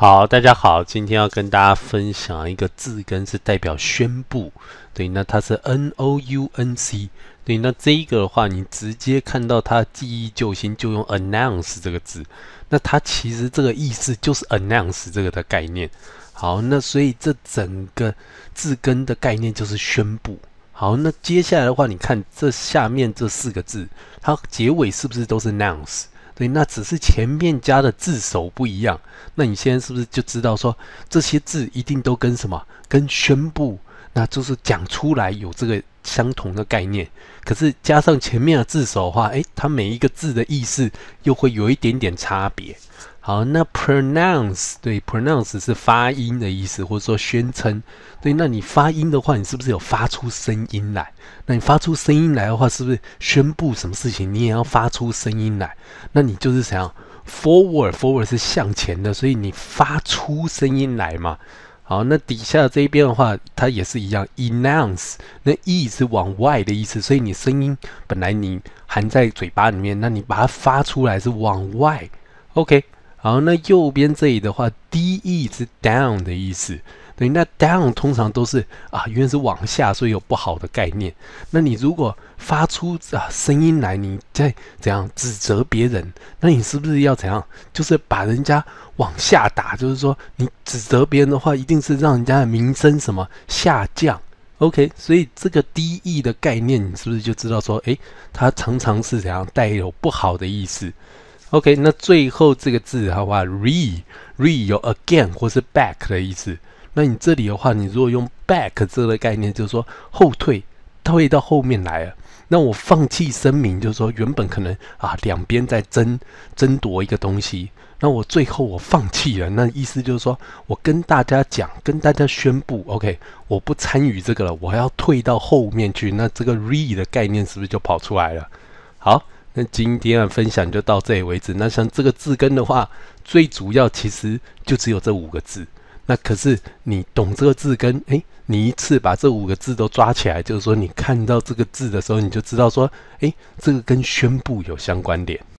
好，大家好，今天要跟大家分享一个字根是代表宣布，对，那它是 n o u n c，对，那这一个的话，你直接看到它的记忆救星就用 announce 这个字，那它其实这个意思就是 announce 这个的概念。好，那所以这整个字根的概念就是宣布。好，那接下来的话，你看这下面这四个字，它结尾是不是都是 n n o u n c e 对，那只是前面加的字首不一样。那你现在是不是就知道说这些字一定都跟什么？跟宣布。那就是讲出来有这个相同的概念，可是加上前面的字首的话，诶，它每一个字的意思又会有一点点差别。好，那 pronounce 对 pronounce 是发音的意思，或者说宣称。对，那你发音的话，你是不是有发出声音来？那你发出声音来的话，是不是宣布什么事情？你也要发出声音来。那你就是想要 forward forward 是向前的，所以你发出声音来嘛。好，那底下这一边的话，它也是一样，enounce。那 e 是往外的意思，所以你声音本来你含在嘴巴里面，那你把它发出来是往外。OK，好，那右边这里的话，d e 是 down 的意思。对，那 down 通常都是啊，因为是往下，所以有不好的概念。那你如果发出啊声音来，你再怎样指责别人？那你是不是要怎样？就是把人家往下打？就是说，你指责别人的话，一定是让人家的名声什么下降？OK，所以这个 de 的概念，你是不是就知道说，诶，它常常是怎样带有不好的意思？OK，那最后这个字的话，re，re 有 again 或是 back 的意思。那你这里的话，你如果用 back 这个概念，就是说后退，退到后面来了。那我放弃声明，就是说原本可能啊两边在争争夺一个东西，那我最后我放弃了。那意思就是说我跟大家讲，跟大家宣布，OK，我不参与这个了，我要退到后面去。那这个 re 的概念是不是就跑出来了？好，那今天的分享就到这里为止。那像这个字根的话，最主要其实就只有这五个字。那可是你懂这个字根，哎，你一次把这五个字都抓起来，就是说你看到这个字的时候，你就知道说，哎，这个跟宣布有相关点。